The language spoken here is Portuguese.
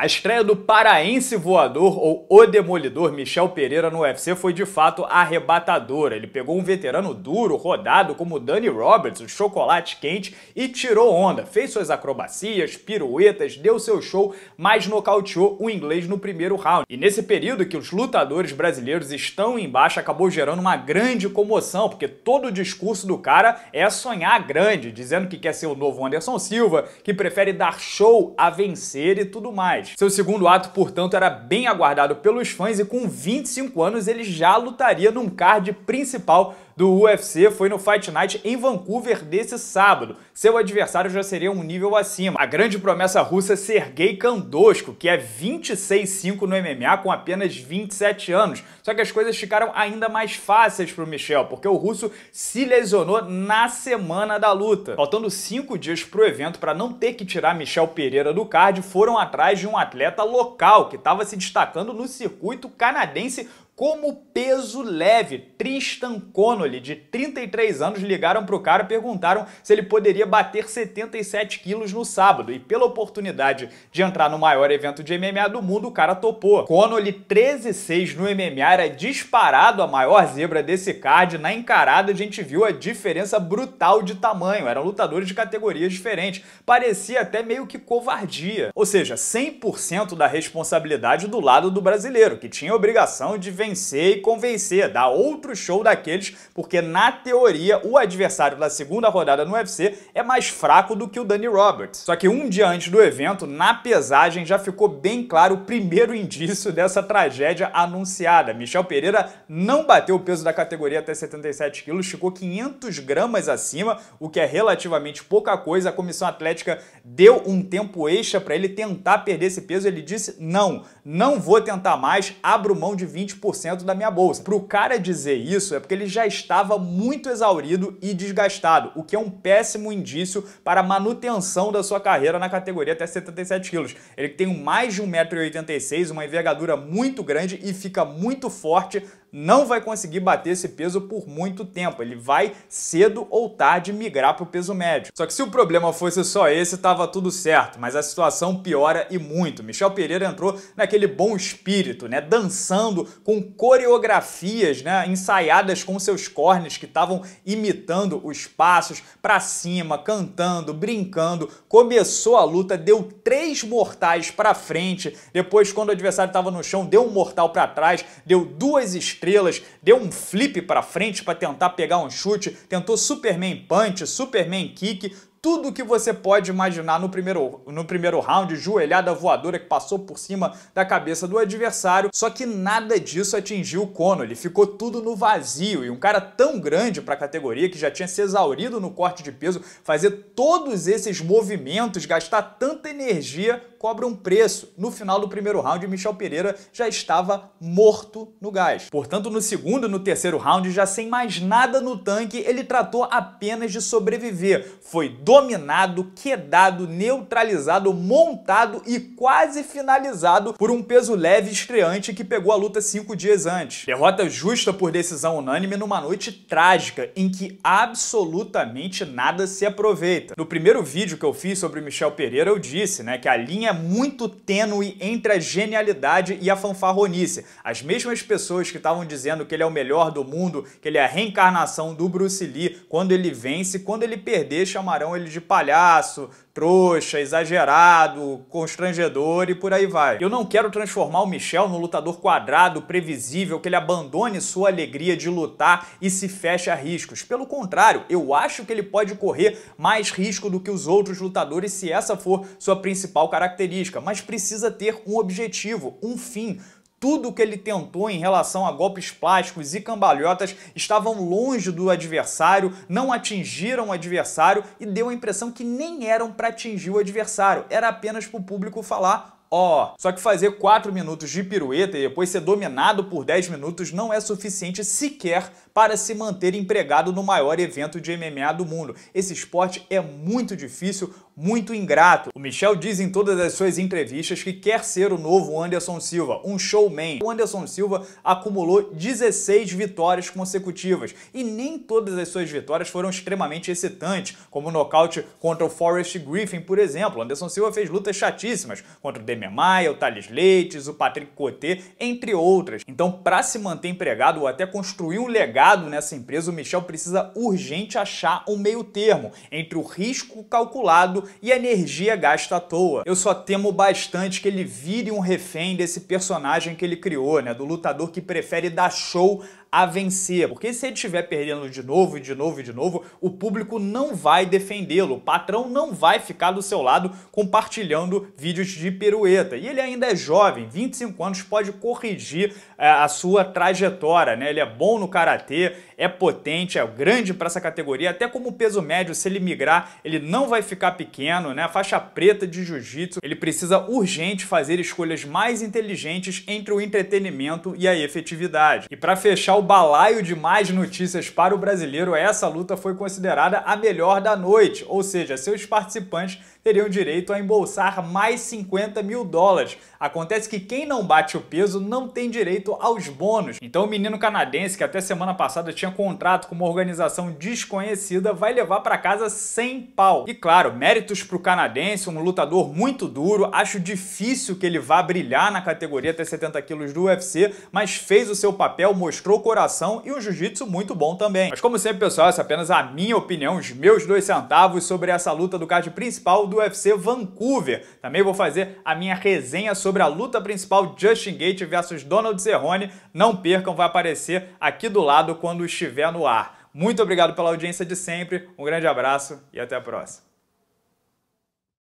A estreia do paraense voador ou o demolidor Michel Pereira no UFC foi de fato arrebatadora. Ele pegou um veterano duro, rodado como Danny Roberts, o chocolate quente, e tirou onda. Fez suas acrobacias, piruetas, deu seu show, mas nocauteou o inglês no primeiro round. E nesse período que os lutadores brasileiros estão em baixa, acabou gerando uma grande comoção, porque todo o discurso do cara é sonhar grande, dizendo que quer ser o novo Anderson Silva, que prefere dar show a vencer e tudo mais. Seu segundo ato, portanto, era bem aguardado pelos fãs e com 25 anos ele já lutaria num card principal do UFC foi no Fight Night em Vancouver desse sábado. Seu adversário já seria um nível acima. A grande promessa russa é Sergei Kandosko, que é 26-5 no MMA com apenas 27 anos. Só que as coisas ficaram ainda mais fáceis para o Michel, porque o russo se lesionou na semana da luta. Faltando cinco dias para o evento para não ter que tirar Michel Pereira do card, foram atrás de um atleta local que estava se destacando no circuito canadense como peso leve. Tristan Connolly, de 33 anos, ligaram para o cara e perguntaram se ele poderia bater 77 quilos no sábado. E pela oportunidade de entrar no maior evento de MMA do mundo, o cara topou. Connolly, 13,6 no MMA, era disparado a maior zebra desse card. Na encarada, a gente viu a diferença brutal de tamanho. Eram lutadores de categorias diferentes. Parecia até meio que covardia. Ou seja, 100% da responsabilidade do lado do brasileiro, que tinha a obrigação de vencer vencer e convencer, dar outro show daqueles, porque na teoria o adversário da segunda rodada no UFC é mais fraco do que o Danny Roberts. Só que um dia antes do evento, na pesagem, já ficou bem claro o primeiro indício dessa tragédia anunciada. Michel Pereira não bateu o peso da categoria até 77 quilos, ficou 500 gramas acima, o que é relativamente pouca coisa. A comissão atlética deu um tempo extra para ele tentar perder esse peso. Ele disse: não, não vou tentar mais, abro mão de 20% 10% da minha bolsa. Para o cara dizer isso é porque ele já estava muito exaurido e desgastado, o que é um péssimo indício para a manutenção da sua carreira na categoria até 77 quilos. Ele tem mais de 1,86m, uma envergadura muito grande e fica muito forte não vai conseguir bater esse peso por muito tempo. Ele vai cedo ou tarde migrar para o peso médio. Só que se o problema fosse só esse, estava tudo certo, mas a situação piora e muito. Michel Pereira entrou naquele bom espírito, né, dançando com coreografias, né, ensaiadas com seus cornes que estavam imitando os passos para cima, cantando, brincando. Começou a luta, deu três mortais para frente. Depois, quando o adversário estava no chão, deu um mortal para trás, deu duas esquinas estrelas, deu um flip para frente para tentar pegar um chute, tentou Superman punch, Superman kick, tudo que você pode imaginar no primeiro, no primeiro round, joelhada voadora que passou por cima da cabeça do adversário, só que nada disso atingiu o Conor, ele ficou tudo no vazio, e um cara tão grande para a categoria, que já tinha se exaurido no corte de peso, fazer todos esses movimentos, gastar tanta energia cobra um preço. No final do primeiro round, Michel Pereira já estava morto no gás. Portanto, no segundo e no terceiro round, já sem mais nada no tanque, ele tratou apenas de sobreviver. Foi dominado, quedado, neutralizado, montado e quase finalizado por um peso leve estreante que pegou a luta cinco dias antes. Derrota justa por decisão unânime numa noite trágica, em que absolutamente nada se aproveita. No primeiro vídeo que eu fiz sobre Michel Pereira, eu disse né, que a linha linha é muito tênue entre a genialidade e a fanfarronice. As mesmas pessoas que estavam dizendo que ele é o melhor do mundo, que ele é a reencarnação do Bruce Lee, quando ele vence, quando ele perder, chamarão ele de palhaço, trouxa, exagerado, constrangedor e por aí vai. Eu não quero transformar o Michel no lutador quadrado, previsível, que ele abandone sua alegria de lutar e se feche a riscos. Pelo contrário, eu acho que ele pode correr mais risco do que os outros lutadores se essa for sua principal característica, mas precisa ter um objetivo, um fim tudo o que ele tentou em relação a golpes plásticos e cambalhotas estavam longe do adversário, não atingiram o adversário e deu a impressão que nem eram para atingir o adversário, era apenas para o público falar ó. Oh. Só que fazer 4 minutos de pirueta e depois ser dominado por 10 minutos não é suficiente sequer para se manter empregado no maior evento de MMA do mundo. Esse esporte é muito difícil, muito ingrato. O Michel diz em todas as suas entrevistas que quer ser o novo Anderson Silva, um showman. O Anderson Silva acumulou 16 vitórias consecutivas e nem todas as suas vitórias foram extremamente excitantes, como o nocaute contra o Forrest Griffin, por exemplo. O Anderson Silva fez lutas chatíssimas contra o Demian Maia, o Thales Leites, o Patrick Coté, entre outras. Então, para se manter empregado ou até construir um legado nessa empresa, o Michel precisa urgente achar um meio termo entre o risco calculado e energia gasta à toa. Eu só temo bastante que ele vire um refém desse personagem que ele criou, né? Do lutador que prefere dar show a vencer, porque se ele estiver perdendo de novo e de novo e de novo, o público não vai defendê-lo, o patrão não vai ficar do seu lado compartilhando vídeos de pirueta. E ele ainda é jovem, 25 anos, pode corrigir é, a sua trajetória, né? Ele é bom no karatê, é potente, é grande para essa categoria, até como peso médio, se ele migrar, ele não vai ficar pequeno, né? A faixa preta de jiu-jitsu, ele precisa urgente fazer escolhas mais inteligentes entre o entretenimento e a efetividade. E para fechar o balaio de mais notícias para o brasileiro, essa luta foi considerada a melhor da noite, ou seja, seus participantes teriam direito a embolsar mais 50 mil dólares. Acontece que quem não bate o peso não tem direito aos bônus. Então o menino canadense, que até semana passada tinha contrato com uma organização desconhecida, vai levar para casa sem pau. E claro, méritos para o canadense, um lutador muito duro, acho difícil que ele vá brilhar na categoria até 70 quilos do UFC, mas fez o seu papel, mostrou coração e um jiu-jitsu muito bom também. Mas como sempre, pessoal, essa é apenas a minha opinião, os meus dois centavos sobre essa luta do card principal do UFC Vancouver. Também vou fazer a minha resenha sobre a luta principal Justin Gate versus Donald Cerrone. Não percam, vai aparecer aqui do lado quando estiver no ar. Muito obrigado pela audiência de sempre, um grande abraço e até a próxima.